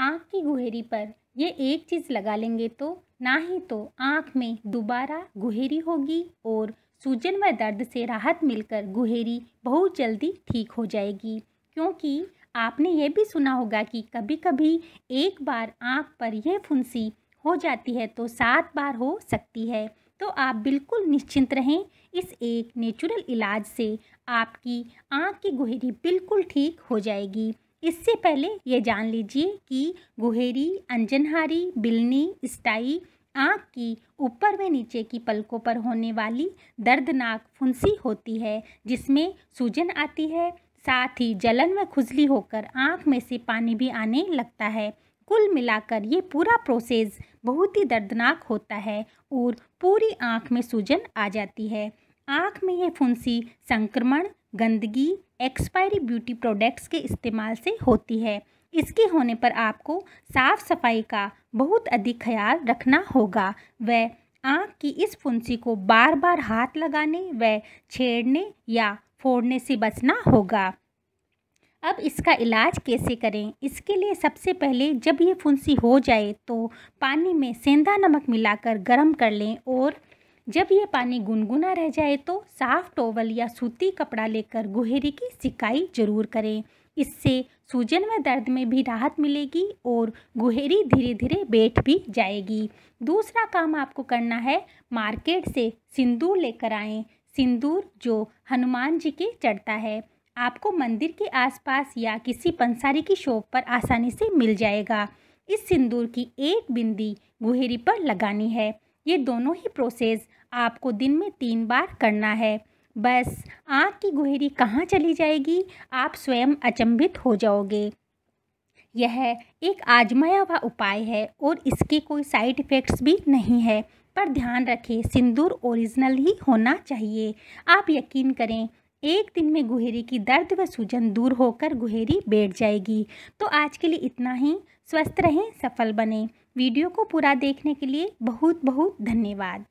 आँख की गुहेरी पर ये एक चीज़ लगा लेंगे तो ना ही तो आँख में दोबारा गुहेरी होगी और सूजन व दर्द से राहत मिलकर गुहेरी बहुत जल्दी ठीक हो जाएगी क्योंकि आपने ये भी सुना होगा कि कभी कभी एक बार आँख पर यह फुंसी हो जाती है तो सात बार हो सकती है तो आप बिल्कुल निश्चिंत रहें इस एक नेचुरल इलाज से आपकी आँख की गुहेरी बिल्कुल ठीक हो जाएगी इससे पहले ये जान लीजिए कि गुहेरी अंजनहारी बिलनी स्टाई आँख की ऊपर में नीचे की पलकों पर होने वाली दर्दनाक फुंसी होती है जिसमें सूजन आती है साथ ही जलन में खुजली होकर आँख में से पानी भी आने लगता है कुल मिलाकर ये पूरा प्रोसेस बहुत ही दर्दनाक होता है और पूरी आँख में सूजन आ जाती है आँख में यह फुंसी संक्रमण गंदगी एक्सपायरी ब्यूटी प्रोडक्ट्स के इस्तेमाल से होती है इसके होने पर आपको साफ सफाई का बहुत अधिक ख्याल रखना होगा व आँख की इस फुंसी को बार बार हाथ लगाने व छेड़ने या फोड़ने से बचना होगा अब इसका इलाज कैसे करें इसके लिए सबसे पहले जब ये फुंसी हो जाए तो पानी में सेंधा नमक मिलाकर गर्म कर लें और जब ये पानी गुनगुना रह जाए तो साफ टोवल या सूती कपड़ा लेकर गुहेरी की सिकाई जरूर करें इससे सूजन व दर्द में भी राहत मिलेगी और गुहेरी धीरे धीरे बैठ भी जाएगी दूसरा काम आपको करना है मार्केट से सिंदूर लेकर आएँ सिंदूर जो हनुमान जी के चढ़ता है आपको मंदिर के आसपास या किसी पंसारी की शॉप पर आसानी से मिल जाएगा इस सिंदूर की एक बिंदी गुहेरी पर लगानी है ये दोनों ही प्रोसेस आपको दिन में तीन बार करना है बस आँख की गुहेरी कहाँ चली जाएगी आप स्वयं अचंभित हो जाओगे यह एक आजमाया हुआ उपाय है और इसके कोई साइड इफ़ेक्ट्स भी नहीं है पर ध्यान रखें सिंदूर ओरिजिनल ही होना चाहिए आप यकीन करें एक दिन में गुहेरी की दर्द व सूजन दूर होकर गुहेरी बैठ जाएगी तो आज के लिए इतना ही स्वस्थ रहें सफल बने वीडियो को पूरा देखने के लिए बहुत बहुत धन्यवाद